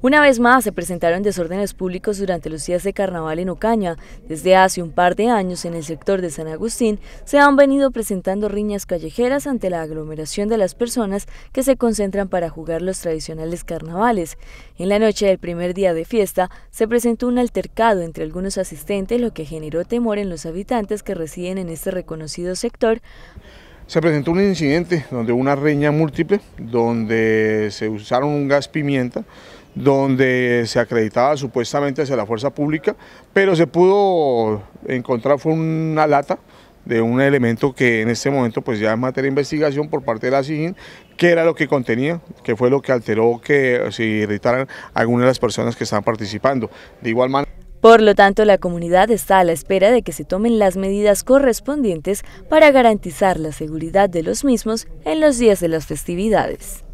Una vez más se presentaron desórdenes públicos durante los días de carnaval en Ocaña. Desde hace un par de años en el sector de San Agustín se han venido presentando riñas callejeras ante la aglomeración de las personas que se concentran para jugar los tradicionales carnavales. En la noche del primer día de fiesta se presentó un altercado entre algunos asistentes lo que generó temor en los habitantes que residen en este reconocido sector se presentó un incidente donde una riña múltiple, donde se usaron un gas pimienta, donde se acreditaba supuestamente hacia la fuerza pública, pero se pudo encontrar fue una lata de un elemento que en este momento pues ya es materia de investigación por parte de la SIGIN, qué era lo que contenía, qué fue lo que alteró que se irritaran algunas de las personas que estaban participando. De igual manera... Por lo tanto, la comunidad está a la espera de que se tomen las medidas correspondientes para garantizar la seguridad de los mismos en los días de las festividades.